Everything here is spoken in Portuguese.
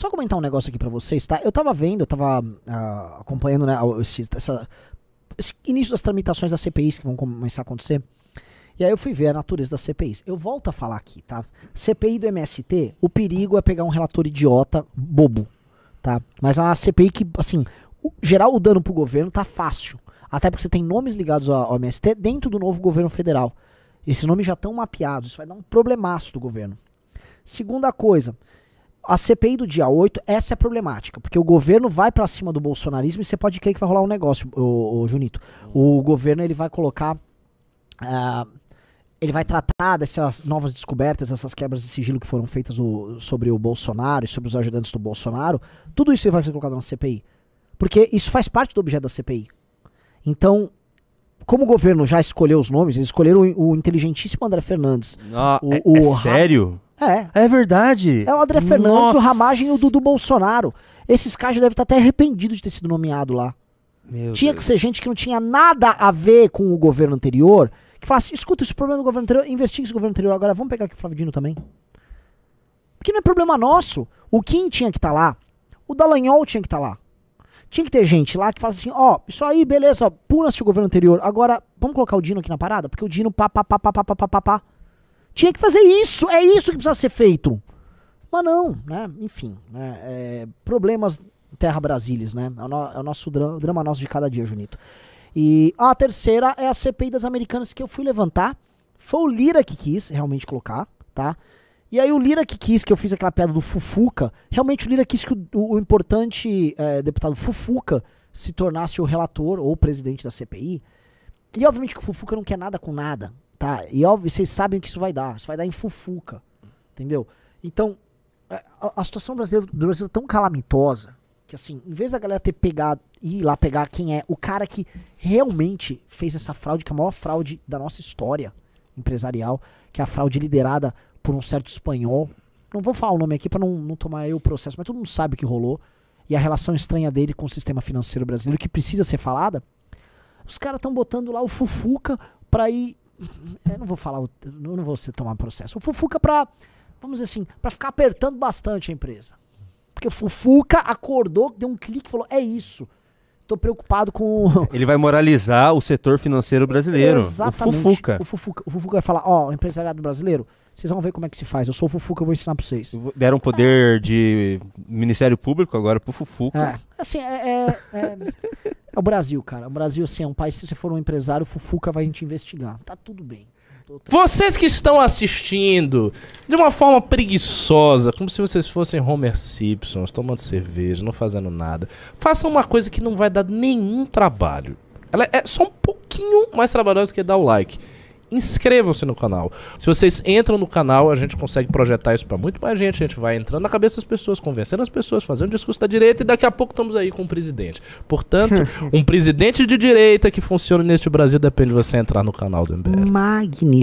Só comentar um negócio aqui para vocês, tá? Eu tava vendo, eu tava uh, acompanhando né, esse, essa, esse início das tramitações da CPIs que vão começar a acontecer. E aí eu fui ver a natureza das CPIs. Eu volto a falar aqui, tá? CPI do MST, o perigo é pegar um relator idiota, bobo, tá? Mas é uma CPI que, assim, o, gerar o dano pro governo tá fácil. Até porque você tem nomes ligados ao, ao MST dentro do novo governo federal. Esses nomes já estão mapeados, isso vai dar um problemaço do governo. Segunda coisa, a CPI do dia 8, essa é problemática, porque o governo vai para cima do bolsonarismo e você pode crer que vai rolar um negócio, o, Junito. O governo ele vai colocar. Uh, ele vai tratar dessas novas descobertas, essas quebras de sigilo que foram feitas o, sobre o Bolsonaro e sobre os ajudantes do Bolsonaro. Tudo isso vai ser colocado na CPI. Porque isso faz parte do objeto da CPI. Então, como o governo já escolheu os nomes, eles escolheram o, o inteligentíssimo André Fernandes. Ah, o, é, é sério? É. É verdade. É o André Fernandes, Nossa. o Ramagem e o Dudu Bolsonaro. Esses caras já devem estar até arrependidos de ter sido nomeado lá. Meu tinha Deus. que ser gente que não tinha nada a ver com o governo anterior, que falasse, escuta, esse é problema do governo anterior, investiga esse governo anterior agora, vamos pegar aqui o Dino também. Porque não é problema nosso. O Kim tinha que estar tá lá. O Dallagnol tinha que estar tá lá. Tinha que ter gente lá que fala assim, ó, oh, isso aí, beleza, puna-se o governo anterior. Agora, vamos colocar o Dino aqui na parada? Porque o Dino pá, pá, pá, pá, pá, pá, pá, pá, pá tinha que fazer isso, é isso que precisava ser feito. Mas não, né? Enfim, né? É, problemas Terra Brasilis, né? É o, no, é o nosso drama, drama nosso de cada dia, Junito. E a terceira é a CPI das Americanas que eu fui levantar. Foi o Lira que quis realmente colocar, tá? E aí o Lira que quis, que eu fiz aquela piada do Fufuca, realmente o Lira quis que o, o importante é, deputado Fufuca se tornasse o relator ou o presidente da CPI. E obviamente que o Fufuca não quer nada com nada. Tá? E óbvio, vocês sabem que isso vai dar. Isso vai dar em fufuca. Entendeu? Então, é, a, a situação brasileira, do Brasil é tão calamitosa que, assim, em vez da galera ter pegado, ir lá pegar quem é o cara que realmente fez essa fraude, que é a maior fraude da nossa história empresarial, que é a fraude liderada por um certo espanhol. Não vou falar o nome aqui para não, não tomar o processo, mas todo mundo sabe o que rolou. E a relação estranha dele com o sistema financeiro brasileiro, que precisa ser falada. Os caras estão botando lá o Fufuca para ir é, eu não vou falar, eu não vou tomar processo. O Fufuca para, vamos dizer assim, para ficar apertando bastante a empresa. Porque o Fufuca acordou, deu um clique e falou: é isso tô preocupado com. Ele vai moralizar o setor financeiro brasileiro. Exatamente. O Fufuca. O Fufuca, o Fufuca vai falar: ó, oh, empresariado brasileiro, vocês vão ver como é que se faz. Eu sou o Fufuca, eu vou ensinar pra vocês. Deram poder é. de Ministério Público agora pro Fufuca. É, assim, é, é, é, é, o Brasil, cara. O Brasil, assim, é um país, se você for um empresário, o Fufuca vai te investigar. Tá tudo bem. Vocês que estão assistindo de uma forma preguiçosa, como se vocês fossem Homer Simpson, tomando cerveja, não fazendo nada, façam uma coisa que não vai dar nenhum trabalho. Ela é só um pouquinho mais trabalhosa do que dar o like inscrevam-se no canal. Se vocês entram no canal, a gente consegue projetar isso para muito mais gente. A gente vai entrando na cabeça das pessoas, convencendo as pessoas, fazendo discurso da direita e daqui a pouco estamos aí com um presidente. Portanto, um presidente de direita que funcione neste Brasil depende de você entrar no canal do MBL. Magnífico.